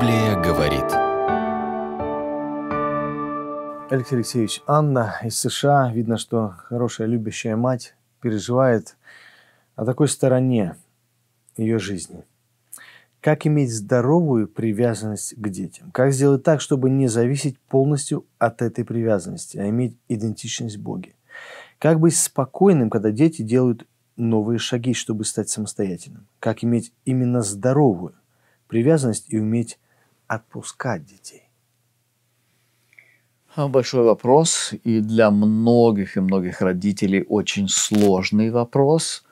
Библия говорит. Алексей Алексеевич, Анна из США, видно, что хорошая любящая мать переживает о такой стороне ее жизни. Как иметь здоровую привязанность к детям? Как сделать так, чтобы не зависеть полностью от этой привязанности, а иметь идентичность Боге? Как быть спокойным, когда дети делают новые шаги, чтобы стать самостоятельным? Как иметь именно здоровую привязанность и уметь отпускать детей? А, большой вопрос, и для многих и многих родителей очень сложный вопрос.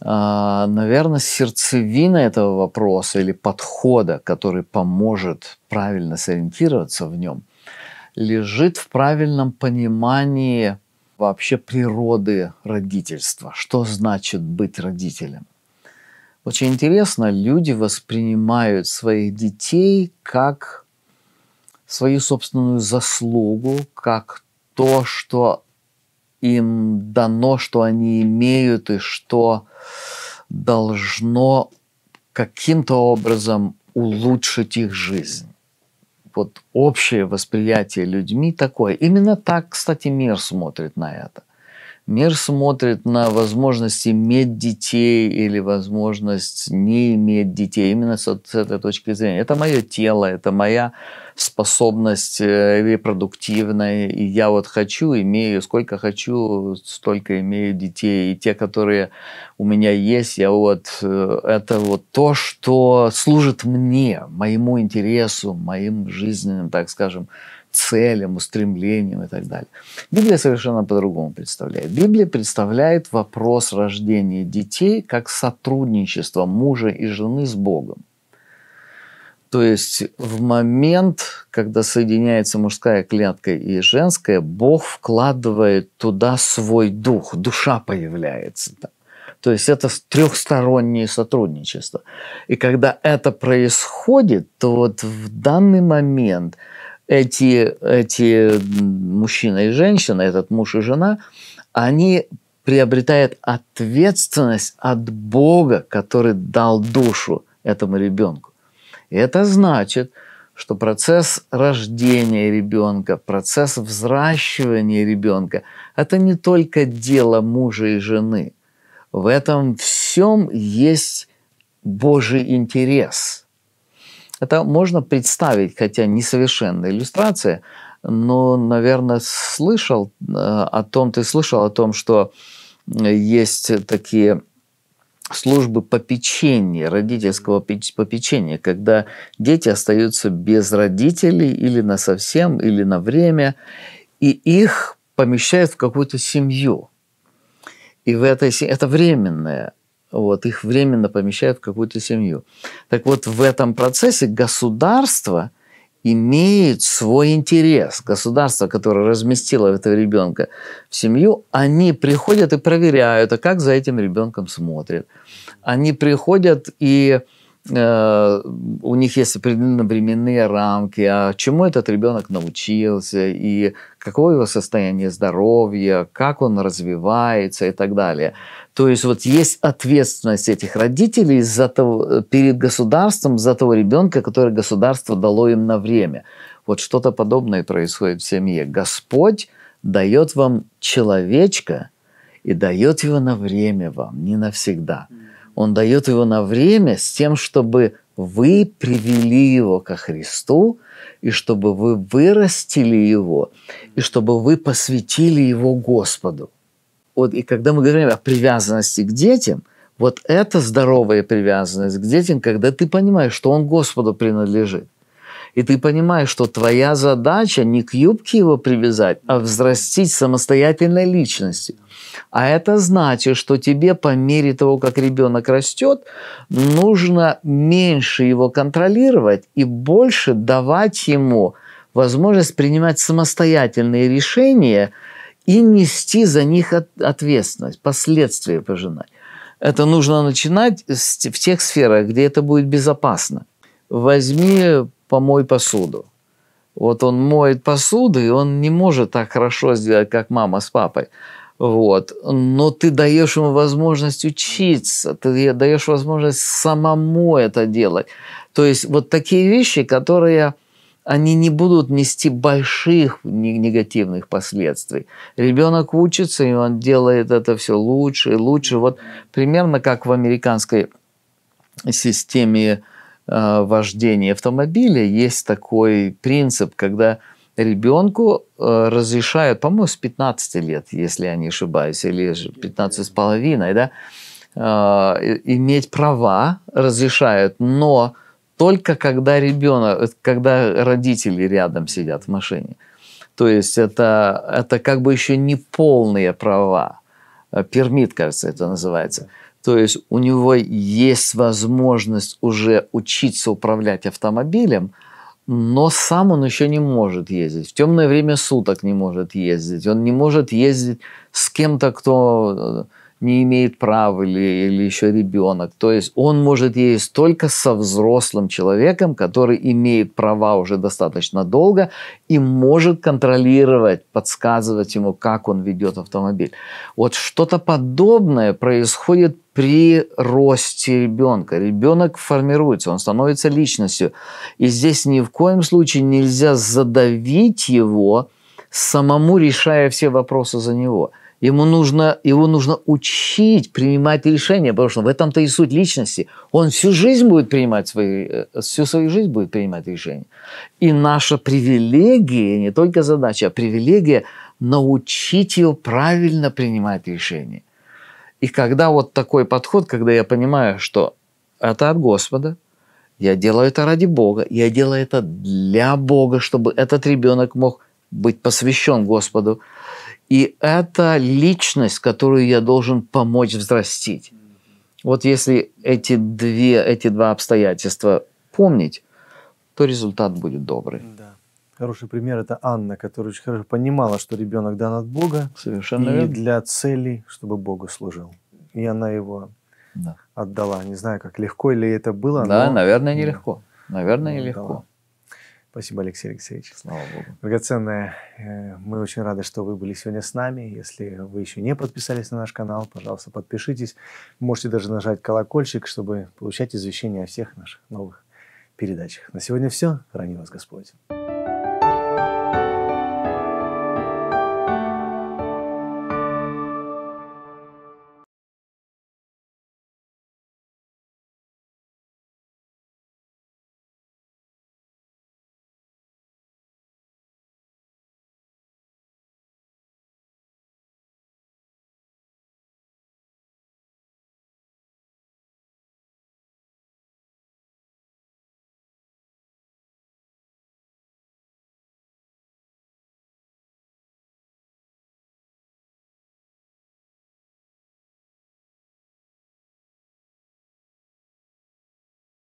А, Наверное, сердцевина этого вопроса или подхода, который поможет правильно сориентироваться в нем, лежит в правильном понимании вообще природы родительства. Что значит быть родителем? Очень интересно, люди воспринимают своих детей как свою собственную заслугу, как то, что им дано, что они имеют и что должно каким-то образом улучшить их жизнь. Вот общее восприятие людьми такое. Именно так, кстати, мир смотрит на это. Мир смотрит на возможность иметь детей или возможность не иметь детей именно с, с этой точки зрения. Это мое тело, это моя способность э, репродуктивная, и я вот хочу, имею, сколько хочу, столько имею детей, и те, которые у меня есть, я вот, э, это вот то, что служит мне, моему интересу, моим жизненным, так скажем, целям, устремлениям и так далее. Библия совершенно по-другому представляет. Библия представляет вопрос рождения детей как сотрудничество мужа и жены с Богом. То есть в момент, когда соединяется мужская клетка и женская, Бог вкладывает туда свой дух, душа появляется. Там. То есть это трехстороннее сотрудничество. И когда это происходит, то вот в данный момент эти, эти мужчина и женщина, этот муж и жена, они приобретают ответственность от Бога, который дал душу этому ребенку. Это значит, что процесс рождения ребенка, процесс взращивания ребенка – это не только дело мужа и жены. В этом всем есть Божий интерес. Это можно представить, хотя несовершенная иллюстрация, но, наверное, слышал э, о том, ты слышал о том, что э, есть такие службы попечения, родительского попечения, когда дети остаются без родителей или на совсем, или на время, и их помещают в какую-то семью. И в этой, это временное, вот, их временно помещают в какую-то семью. Так вот, в этом процессе государство – имеют свой интерес. Государство, которое разместило этого ребенка в семью, они приходят и проверяют, а как за этим ребенком смотрят. Они приходят и Э, у них есть определенные временные рамки, а чему этот ребенок научился, и какое его состояние здоровья, как он развивается и так далее. То есть вот есть ответственность этих родителей за того, перед государством за того ребенка, который государство дало им на время. Вот что-то подобное происходит в семье. Господь дает вам человечка и дает его на время вам, не навсегда. Mm он дает его на время с тем, чтобы вы привели его ко Христу, и чтобы вы вырастили его, и чтобы вы посвятили его Господу. Вот, и когда мы говорим о привязанности к детям, вот это здоровая привязанность к детям, когда ты понимаешь, что он Господу принадлежит. И ты понимаешь, что твоя задача не к юбке его привязать, а взрастить самостоятельной личности. А это значит, что тебе по мере того, как ребенок растет, нужно меньше его контролировать и больше давать ему возможность принимать самостоятельные решения и нести за них ответственность, последствия пожинать. Это нужно начинать в тех сферах, где это будет безопасно. Возьми помой посуду. Вот он моет посуду, и он не может так хорошо сделать, как мама с папой. Вот. Но ты даешь ему возможность учиться, ты даешь возможность самому это делать. То есть вот такие вещи, которые они не будут нести больших негативных последствий. Ребенок учится, и он делает это все лучше и лучше. Вот примерно как в американской системе э, Э, вождении автомобиля есть такой принцип, когда ребенку э, разрешают, по-моему, с 15 лет, если я не ошибаюсь, или же 15 с половиной, да, э, иметь права разрешают, но только когда ребенок, когда родители рядом сидят в машине. То есть это, это как бы еще не полные права. Пермит, кажется, это называется. То есть у него есть возможность уже учиться управлять автомобилем, но сам он еще не может ездить. В темное время суток не может ездить. Он не может ездить с кем-то, кто э, не имеет права или, или еще ребенок. То есть он может есть только со взрослым человеком, который имеет права уже достаточно долго и может контролировать, подсказывать ему, как он ведет автомобиль. Вот что-то подобное происходит при росте ребенка. Ребенок формируется, он становится личностью. И здесь ни в коем случае нельзя задавить его, самому решая все вопросы за него. Ему нужно, его нужно учить принимать решения, потому что в этом-то и суть личности. Он всю жизнь будет принимать свои, э, всю свою жизнь будет принимать решения. И наша привилегия, не только задача, а привилегия научить его правильно принимать решения. И когда вот такой подход, когда я понимаю, что это от Господа, я делаю это ради Бога, я делаю это для Бога, чтобы этот ребенок мог быть посвящен Господу, и это личность, которую я должен помочь взрастить. Вот если эти, две, эти два обстоятельства помнить, то результат будет добрый. Да. Хороший пример это Анна, которая очень хорошо понимала, что ребенок дан от Бога. Совершенно и верно. для цели, чтобы Богу служил. И она его да. отдала. Не знаю, как легко ли это было. Да, но... наверное, нелегко. Наверное, ну, нелегко. Отдала. Спасибо, Алексей Алексеевич. Слава Богу. Драгоценная, э, мы очень рады, что вы были сегодня с нами. Если вы еще не подписались на наш канал, пожалуйста, подпишитесь. Можете даже нажать колокольчик, чтобы получать извещения о всех наших новых передачах. На сегодня все. Храни вас Господь.